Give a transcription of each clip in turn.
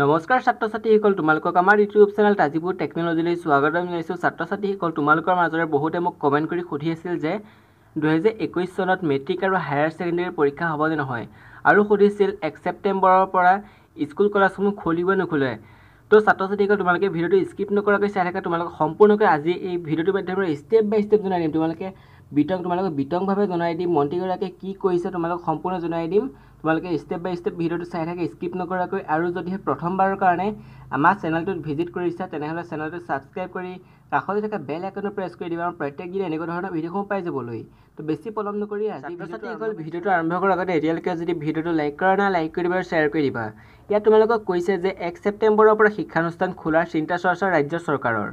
নমস্কাৰ ছাত্ৰ ছাত্ৰীসকল তোমালোকক আমাৰ ইউটিউব চেনেল তাজিপুৰ টেকনলজিলৈ স্বাগতম জনাইছোঁ ছাত্ৰ ছাত্ৰীসকল তোমালোকৰ মাজৰে বহুতে মোক কমেণ্ট কৰি সুধি আছিল যে দুহেজাৰ একৈছ চনত মেট্ৰিক আৰু হায়াৰ ছেকেণ্ডেৰী পৰীক্ষা হ'ব নে নহয় আৰু সুধিছিল এক ছেপ্টেম্বৰৰ পৰা স্কুল কলেজসমূহ খুলিব নুখুলে ত' ছাত্ৰ ছাত্ৰীসকল তোমালোকে ভিডিঅ'টো স্কিপ নকৰাকৈ চাই থাকে তোমালোকে সম্পূৰ্ণকৈ আজি এই ভিডিঅ'টোৰ মাধ্যমেৰে ষ্টেপ বাই ষ্টেপ জনাই দিম তোমালোকে বিতং তোমালোকে বিতংভাৱে জনাই দিম মন্ত্ৰীগৰাকীয়ে কি কৰিছে তোমালোকক সম্পূৰ্ণ জনাই দিম তোমালোকে ষ্টেপ বাই ষ্টেপ ভিডিঅ'টো চাই থাকে স্কিপ নকৰাকৈ আৰু যদিহে প্ৰথমবাৰৰ কাৰণে আমাৰ চেনেলটোত ভিজিট কৰিছা তেনেহ'লে চেনেলটো ছাবস্ক্ৰাইব কৰি কাষতে থকা বেল আইকনটো প্ৰেছ কৰি দিবা আৰু প্ৰত্যেক দিনে এনেকুৱা ধৰণৰ ভিডিঅ'সমূহ পাই যাবলৈ তো বেছি পলম নকৰি আজি ভিডিঅ'টো আৰম্ভ কৰাৰ আগতে এতিয়ালৈকে যদি ভিডিঅ'টো লাইক কৰা নাই লাইক কৰি দিবা আৰু শ্বেয়াৰ কৰি দিবা ইয়াত তোমালোকক কৈছে যে এক ছেপ্টেম্বৰৰ পৰা শিক্ষানুষ্ঠান খোলাৰ চিন্তা চৰ্চা ৰাজ্য চৰকাৰৰ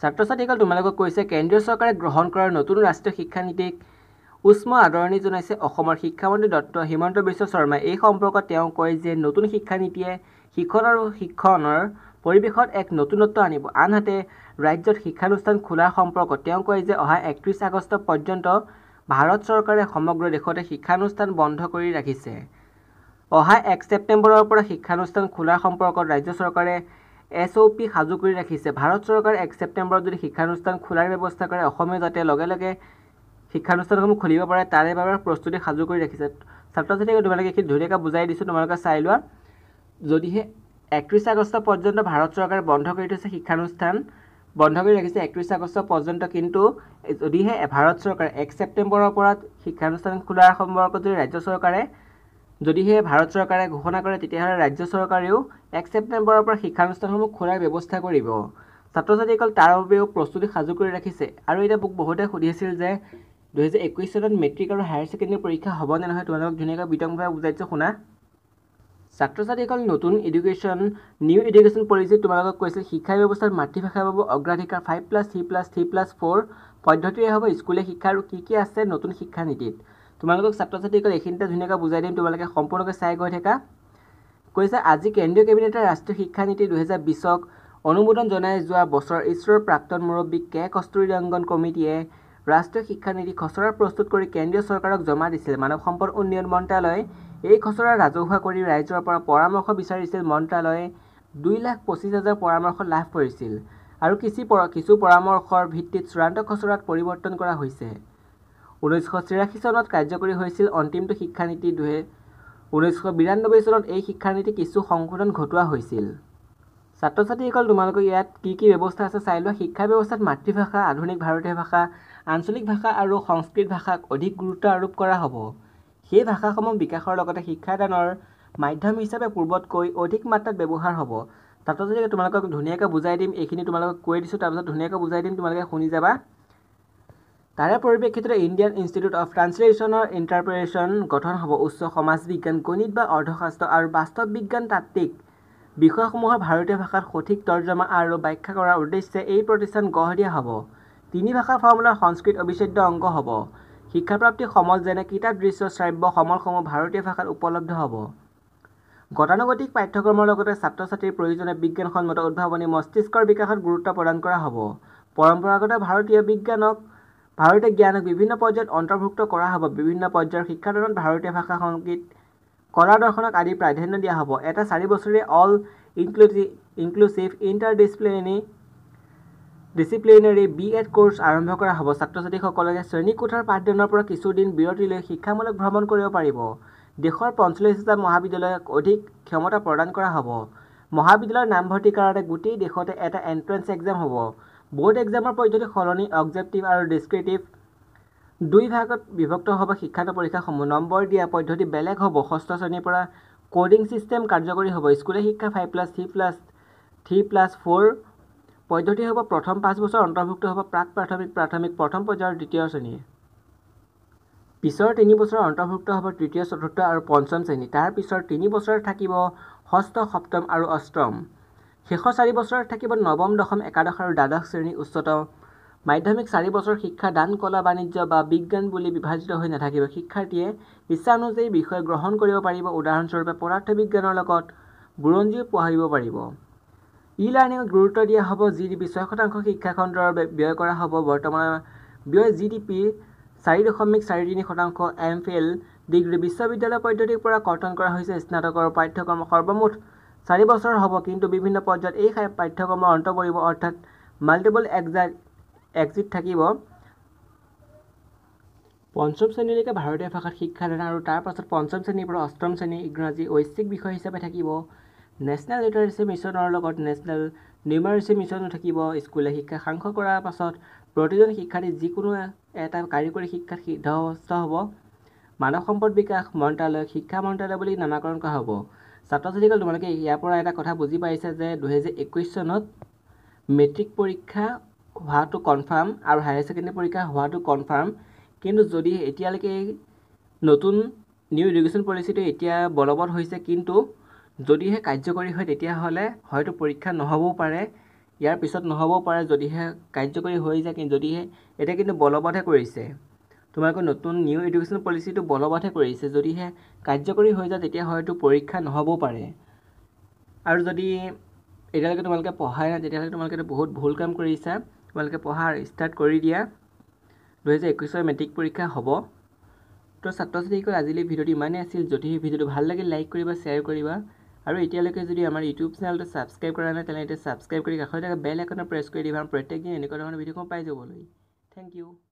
ছাত্ৰ ছাত্ৰীসকল তোমালোকক কৈছে কেন্দ্ৰীয় চৰকাৰে গ্ৰহণ কৰা নতুন ৰাষ্ট্ৰীয় শিক্ষানীতিক উষ্ম আদৰণি জনাইছে অসমৰ শিক্ষামন্ত্ৰী ডক্টৰ হিমন্ত বিশ্ব শৰ্মাই এই সম্পৰ্কত তেওঁ কয় যে নতুন শিক্ষানীতিয়ে শিক্ষণ আৰু শিক্ষণৰ পৰিৱেশত এক নতুনত্ব আনিব আনহাতে ৰাজ্যত শিক্ষানুষ্ঠান খোলাৰ সম্পৰ্কত তেওঁ কয় যে অহা একত্ৰিছ আগষ্ট পৰ্যন্ত ভাৰত চৰকাৰে সমগ্ৰ দেশতে শিক্ষানুষ্ঠান বন্ধ কৰি ৰাখিছে অহা এক ছেপ্টেম্বৰৰ পৰা শিক্ষানুষ্ঠান খোলাৰ সম্পৰ্কত ৰাজ্য চৰকাৰে এছ অ' পি সাজু কৰি ৰাখিছে ভাৰত চৰকাৰে এক ছেপ্টেম্বৰত যদি শিক্ষানুষ্ঠান খোলাৰ ব্যৱস্থা কৰে অসমীয়া যাতে লগে লগে শিক্ষানুষ্ঠানসমূহ খুলিব পাৰে তাৰে বাবে প্ৰস্তুতি সাজু কৰি ৰাখিছে ছাত্ৰ ছাত্ৰীক তোমালোকে এইখিনি ধুনীয়াকৈ বুজাই দিছোঁ তোমালোকে চাই লোৱা যদিহে একত্ৰিছ আগষ্ট পৰ্যন্ত ভাৰত চৰকাৰে বন্ধ কৰি থৈছে শিক্ষানুষ্ঠান বন্ধ কৰি ৰাখিছে একত্ৰিছ আগষ্ট পৰ্যন্ত কিন্তু যদিহে ভাৰত চৰকাৰে এক ছেপ্টেম্বৰৰ পৰা শিক্ষানুষ্ঠান খোলাৰ সম্পৰ্কত যদি ৰাজ্য চৰকাৰে যদিহে ভাৰত চৰকাৰে ঘোষণা কৰে তেতিয়াহ'লে ৰাজ্য চৰকাৰেও এক ছেপ্টেম্বৰৰ পৰা শিক্ষানুষ্ঠানসমূহ খোলাৰ ব্যৱস্থা কৰিব ছাত্ৰ ছাত্ৰীসকল তাৰ বাবেও প্ৰস্তুতি সাজু কৰি ৰাখিছে আৰু এতিয়া মোক বহুতে সুধিছিল যে দুহেজাৰ একৈছ চনত মেট্ৰিক আৰু হায়াৰ ছেকেণ্ডেৰী পৰীক্ষা হ'বনে নহয় তোমালোকক ধুনীয়াকৈ বিতংভাৱে বুজাইছোঁ শুনা ছাত্ৰ ছাত্ৰীসকল নতুন এডুকেশ্যন নিউ এডুকেশ্যন পলিচিত তোমালোকক কৈছিল শিক্ষা ব্যৱস্থাত মাতৃভাষাৰ বাবে অগ্ৰাধিকাৰ five plus three plus three plus four পদ্ধতিৰে হ'ব স্কুলীয়া শিক্ষা আৰু কি কি আছে নতুন শিক্ষানীতিত তোমালোকক ছাত্ৰ ছাত্ৰীসকল এইখিনিতে ধুনীয়াকৈ বুজাই দিম তোমালোকে সম্পূৰ্ণকৈ চাই গৈ থাকা কৈছে আজি কেন্দ্ৰীয় কেবিনেটৰ ৰাষ্ট্ৰীয় শিক্ষানীতি দুহেজাৰ বিছক অনুমোদন জনাই যোৱা বছৰ ইছৰোৰ প্ৰাক্তন মুৰব্বী কে কস্তুৰীৰংগন কমিটিয়ে ৰাষ্ট্ৰীয় শিক্ষানীতি খচৰা প্ৰস্তুত কৰি কেন্দ্ৰীয় চৰকাৰক জমা দিছিল মানৱ সম্পদ উন্নয়ন মন্ত্ৰালয়ে এই খচৰা ৰাজহুৱা কৰি ৰাইজৰ পৰা পৰামৰ্শ বিচাৰিছিল মন্ত্ৰালয়ে দুই লাখ পঁচিছ হাজাৰ পৰামৰ্শ লাভ কৰিছিল আৰু কিছু পৰ কিছু পৰামৰ্শৰ ভিত্তিত চূড়ান্ত খচৰাত পৰিৱৰ্তন কৰা হৈছে ঊনৈছশ তিৰাশী চনত কাৰ্যকৰী হৈছিল অন্তিমটো শিক্ষানীতি দুহে ঊনৈছশ বিৰান্নব্বৈ চনত এই শিক্ষানীতি কিছু সংশোধন ঘটোৱা হৈছিল ছাত্ৰ ছাত্ৰীসকল তোমালোকক ইয়াত কি কি ব্যৱস্থা আছে চাই লোৱা শিক্ষা ব্যৱস্থাত মাতৃভাষা আধুনিক ভাৰতীয় ভাষা আঞ্চলিক ভাষা আৰু সংস্কৃত ভাষাক অধিক গুৰুত্ব আৰোপ কৰা হ'ব সেই ভাষাসমূহ বিকাশৰ লগতে শিক্ষাদানৰ মাধ্যম হিচাপে পূৰ্বতকৈ অধিক মাত্ৰাত ব্যৱহাৰ হ'ব তাতো যদি তোমালোকক ধুনীয়াকৈ বুজাই দিম এইখিনি তোমালোকক কৈ দিছোঁ তাৰপিছত ধুনীয়াকৈ বুজাই দিম তোমালোকে শুনি যাবা তাৰে পৰিপ্ৰেক্ষিতত ইণ্ডিয়ান ইনষ্টিটিউট অফ ট্ৰান্সলেশ্যনৰ ইণ্টাৰপ্ৰেশ্যন গঠন হ'ব উচ্চ সমাজ বিজ্ঞান গণিত বা অৰ্ধশাস্ত্ৰ আৰু বাস্তৱ বিজ্ঞান তাত্বিক বিষয়সমূহৰ ভাৰতীয় ভাষাত সঠিক তৰ্জমা আৰু ব্যাখ্যা কৰাৰ উদ্দেশ্যে এই প্ৰতিষ্ঠান গঢ় দিয়া হ'ব তিনি ভাষাৰ ফৰ্মুলাৰ সংস্কৃত অবিচ্ছেদ্য অংগ হ'ব শিক্ষাপ্ৰাপ্তি সমল যেনে কিতাপ দৃশ্য শ্ৰাব্য সমলসমূহ ভাৰতীয় ভাষাত উপলব্ধ হ'ব গতানুগতিক পাঠ্যক্ৰমৰ লগতে ছাত্ৰ ছাত্ৰীৰ প্ৰয়োজনে বিজ্ঞানসন্মত উদ্ভাৱনী মস্তিষ্কৰ বিকাশত গুৰুত্ব প্ৰদান কৰা হ'ব পৰম্পৰাগত ভাৰতীয় বিজ্ঞানক ভাৰতীয় জ্ঞানক বিভিন্ন পৰ্যায়ত অন্তৰ্ভুক্ত কৰা হ'ব বিভিন্ন পৰ্যায়ৰ শিক্ষাদানত ভাৰতীয় ভাষা সংগীত কলা দৰ্শনক আদি প্ৰাধান্য দিয়া হ'ব এটা চাৰি বছৰীয়া all inclusive inclusive interdisciplinary disciplinary B Ed course আৰম্ভ কৰা হ'ব ছাত্ৰ ছাত্ৰীসকলে শ্ৰেণীকোঠাৰ পাঠদানৰ পৰা কিছুদিন বিৰতি লৈ শিক্ষামূলক ভ্ৰমণ কৰিব পাৰিব দেশৰ পঞ্চল্লিছ হাজাৰ মহাবিদ্যালয়ক অধিক ক্ষমতা প্ৰদান কৰা হ'ব মহাবিদ্যালয়ৰ নামভৰ্তিৰ কাৰণে গোটেই দেশতে এটা এণ্ট্ৰেঞ্চ এক্সাম হ'ব বোৰ্ড এক্সামৰ পদ্ধতি সলনি অবজেক্টিভ আৰু ডিছক্ৰিটিভ দুই ভাগত বিভক্ত হ'ব শিক্ষান্ত পৰীক্ষাসমূহ নম্বৰ দিয়া পদ্ধতি বেলেগ হ'ব ষষ্ঠ শ্ৰেণীৰ পৰা কোডিং ছিষ্টেম কাৰ্যকৰী হ'ব স্কুলীয়া শিক্ষা five plus three plus three plus four পদ্ধতি হ'ব প্ৰথম পাঁচ বছৰ অন্তৰ্ভুক্ত হ'ব প্ৰাক প্ৰাথমিক প্ৰাথমিক প্ৰথম পৰ্যায়ৰ আৰু দ্বিতীয় শ্ৰেণী পিছৰ তিনি বছৰ অন্তৰ্ভুক্ত হ'ব তৃতীয় চতুৰ্থ আৰু পঞ্চম শ্ৰেণী তাৰ পিছৰ তিনি বছৰ থাকিব ষষ্ঠ সপ্তম আৰু অষ্টম শেষৰ চাৰি বছৰত থাকিব নৱম দশম একাদশ আৰু দ্বাদশ শ্ৰেণী উচ্চতম মাধ্যমিক চাৰি বছৰ শিক্ষা দান কলা বাণিজ্য বা বিজ্ঞান বুলি বিভাজিত হৈ নাথাকিব শিক্ষাৰ্থীয়ে ইচ্ছা অনুযায়ী বিষয় গ্ৰহণ কৰিব পাৰিব উদাহৰণস্বৰূপে পদাৰ্থ বিজ্ঞানৰ লগত বুৰঞ্জীও পঢ়িব পাৰিব ই লাৰ্ণিঙত গুৰুত্ব দিয়া হ'ব জি ডি পি ছয় শতাংশ শিক্ষাখণ্ডৰ ব্যয় কৰা হ'ব বৰ্তমান ব্যয় জি ডি পি চাৰি দশমিক চাৰি তিনি শতাংশ এম ফিল ডিগ্ৰী বিশ্ববিদ্যালয় পদ্ধতিৰ পৰা কৰ্তন কৰা হৈছে স্নাতকৰ পাঠ্যক্ৰমৰ সৰ্বমুঠ চাৰি বছৰ হ'ব কিন্তু বিভিন্ন পৰ্যায়ত এই পাঠ্যক্ৰমৰ অন্ত পৰিব অৰ্থাৎ মাল্টিপল এক্সাইট এক্সিট থাকিব পঞ্চম শ্ৰেণীলৈকে ভাৰতীয় ভাষাত শিক্ষাদান আৰু তাৰপাছত পঞ্চম শ্ৰেণীৰ পৰা অষ্টম শ্ৰেণী ইংৰাজী ঐচ্ছিক বিষয় হিচাপে থাকিব নেশ্যনেল লিটাৰেচি মিছনৰ লগত নেশ্যনেল নিউমাৰেচি মিছনো থাকিব স্কুলীয়া শিক্ষা সাংস কৰাৰ পাছত প্ৰতিজন শিক্ষাৰ্থী যিকোনো এটা কাৰিকৰী শিক্ষাত সিদ্ধ হ'ব মানৱ সম্পদ বিকাশ মন্ত্ৰালয়ক শিক্ষা মন্ত্ৰালয় বুলি নামাকৰণ কৰা হ'ব ছাত্ৰ ছাত্ৰীসকল তোমালোকে ইয়াৰ পৰা এটা কথা বুজি পাইছা যে দুহেজাৰ একৈছ চনত মেট্ৰিক পৰীক্ষা হোৱাটো কনফাৰ্ম আৰু হায়াৰ ছেকেণ্ডেৰী পৰীক্ষা হোৱাটো কনফাৰ্ম কিন্তু যদি এতিয়ালৈকে নতুন নিউ এডুকেশ্যন পলিচিটো এতিয়া বলবৎ হৈছে কিন্তু যদিহে কাৰ্যকৰী হয় তেতিয়াহ'লে হয়তো পৰীক্ষা নহ'বও পাৰে ইয়াৰ পিছত নহ'বও পাৰে যদিহে কাৰ্যকৰী হৈ যায় কিন্তু যদিহে এতিয়া কিন্তু বলবৎহে কৰিছে তোমালোকৰ নতুন নিউ এডুকেশ্যন পলিচিটো বলবৎহে কৰিছে যদিহে কাৰ্যকৰী হৈ যায় তেতিয়া হয়তো পৰীক্ষা নহ'বও পাৰে আৰু যদি এতিয়ালৈকে তোমালোকে পঢ়াই নাই তেতিয়াহ'লে তোমালোকে বহুত ভুল কাম কৰিছা তোমালোকে পঢ়া ষ্টাৰ্ট কৰি দিয়া দুহেজাৰ একৈছৰ মেট্ৰিক পৰীক্ষা হ'ব তো ছাত্ৰ ছাত্ৰীসকল আজিলৈ ভিডিঅ'টো ইমানেই আছিল যদি সেই ভিডিঅ'টো ভাল লাগে লাইক কৰিবা শ্বেয়াৰ কৰিবা আৰু এতিয়ালৈকে যদি আমাৰ ইউটিউব চেনেলটো ছাবস্ক্ৰাইব কৰা নাই তেনেহ'লে এতিয়া ছাবস্ক্ৰাইব কৰি কাষতে থকা বেল এখনত প্ৰেছ কৰি দিবা প্ৰত্যেক দিনে এনেকুৱা ধৰণৰ ভিডিঅ'সমূহ পাই যাবলৈ থেংক ইউ